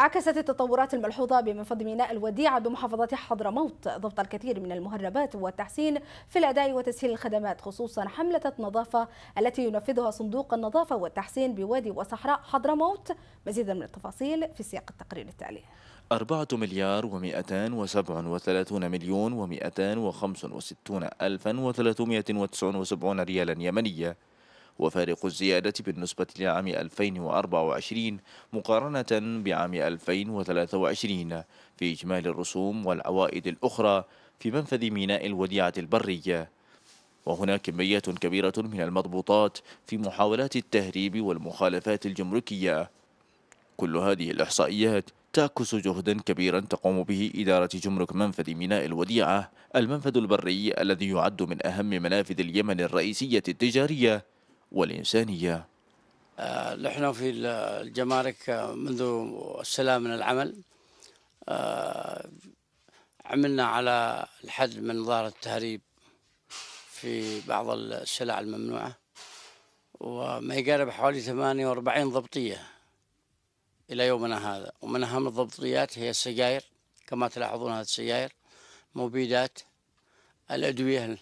عكست التطورات الملحوظة بمنفذ ميناء الوديعة بمحافظة حضرموت ضبط الكثير من المهربات والتحسين في الأداء وتسهيل الخدمات خصوصا حملة النظافة التي ينفذها صندوق النظافة والتحسين بوادي وصحراء حضرموت مزيدا من التفاصيل في سياق التقرير التالي أربعة مليار ومئتان وسبع وثلاثون مليون ومئتان وخمس وستون ألفا وثلاثمائة وتسع وسبعون ريالا يمنية وفارق الزيادة بالنسبة لعام 2024 مقارنة بعام 2023 في إجمالي الرسوم والعوائد الأخرى في منفذ ميناء الوديعة البرية وهناك كمية كبيرة من المضبوطات في محاولات التهريب والمخالفات الجمركية كل هذه الإحصائيات تعكس جهدا كبيرا تقوم به إدارة جمرك منفذ ميناء الوديعة المنفذ البري الذي يعد من أهم منافذ اليمن الرئيسية التجارية والإنسانية آه، نحن في الجمارك آه، منذ السلام من العمل آه، عملنا على الحد من ظاهرة التهريب في بعض السلع الممنوعة وما يقارب حوالي 48 ضبطية إلى يومنا هذا ومن أهم الضبطيات هي السجاير كما تلاحظون هذه السجاير مبيدات الأدوية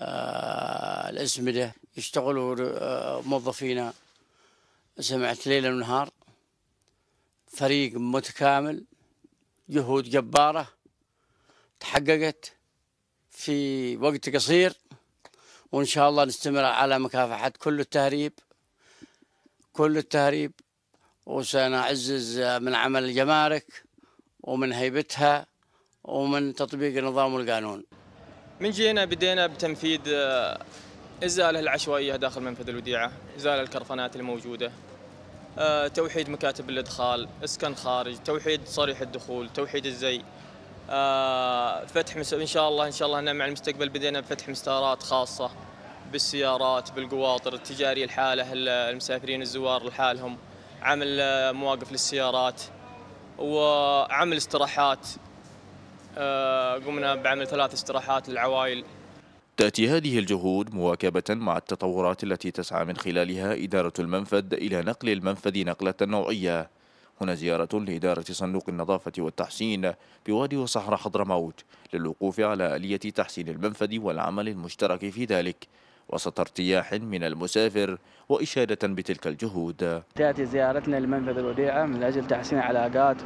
آه، الأزمدة يشتغلوا آه، موظفينا سمعت ليل ونهار فريق متكامل جهود جبارة تحققت في وقت قصير وإن شاء الله نستمر على مكافحة كل التهريب كل التهريب وسنعزز من عمل الجمارك ومن هيبتها ومن تطبيق النظام والقانون من جينا بدينا بتنفيذ آه، إزالة العشوائية داخل منفذ الوديعة إزالة الكرفانات الموجودة آه، توحيد مكاتب الإدخال إسكن خارج توحيد صريح الدخول توحيد الزي آه، فتح مس... إن شاء الله إن شاء الله أن مع المستقبل بدينا بفتح مستارات خاصة بالسيارات بالقواطر التجارية الحالة المسافرين الزوار لحالهم عمل مواقف للسيارات وعمل استراحات آه، قمنا بعمل ثلاث استراحات للعوائل تأتي هذه الجهود مواكبة مع التطورات التي تسعى من خلالها إدارة المنفذ إلى نقل المنفذ نقلة نوعية هنا زيارة لإدارة صندوق النظافة والتحسين بوادي وصحراء حضرموت للوقوف على آلية تحسين المنفذ والعمل المشترك في ذلك وسط ارتياح من المسافر وإشادة بتلك الجهود تأتي زيارتنا لمنفذ الوديعة من أجل تحسين علاقات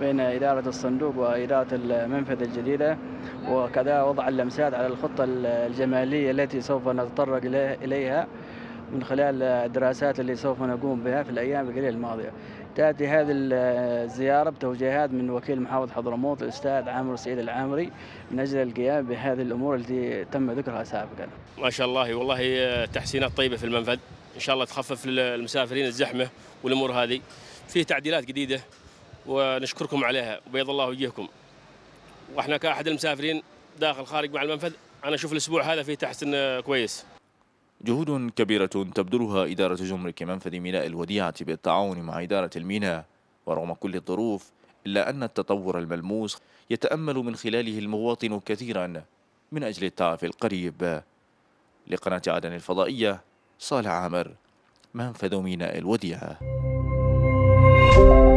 بين إدارة الصندوق وإدارة المنفذ الجديدة وكذا وضع اللمسات على الخطة الجمالية التي سوف نتطرق إليها من خلال الدراسات اللي سوف نقوم بها في الأيام القليلة الماضية تأتي هذه الزيارة بتوجيهات من وكيل محافظ حضرموت الأستاذ عامر سعيد العامري من أجل القيام بهذه الأمور التي تم ذكرها سابقا ما شاء الله والله تحسينات طيبة في المنفذ إن شاء الله تخفف للمسافرين الزحمة والأمور هذه في تعديلات جديدة ونشكركم عليها وبيض الله وجهكم واحنا كاحد المسافرين داخل خارج مع المنفذ انا اشوف الاسبوع هذا فيه تحسن كويس جهود كبيرة تبذلها إدارة جمرك منفذ ميناء الوديعة بالتعاون مع إدارة الميناء ورغم كل الظروف إلا أن التطور الملموس يتأمل من خلاله المواطن كثيرا من أجل التعافي القريب لقناة عدن الفضائية صالح عامر منفذ ميناء الوديعة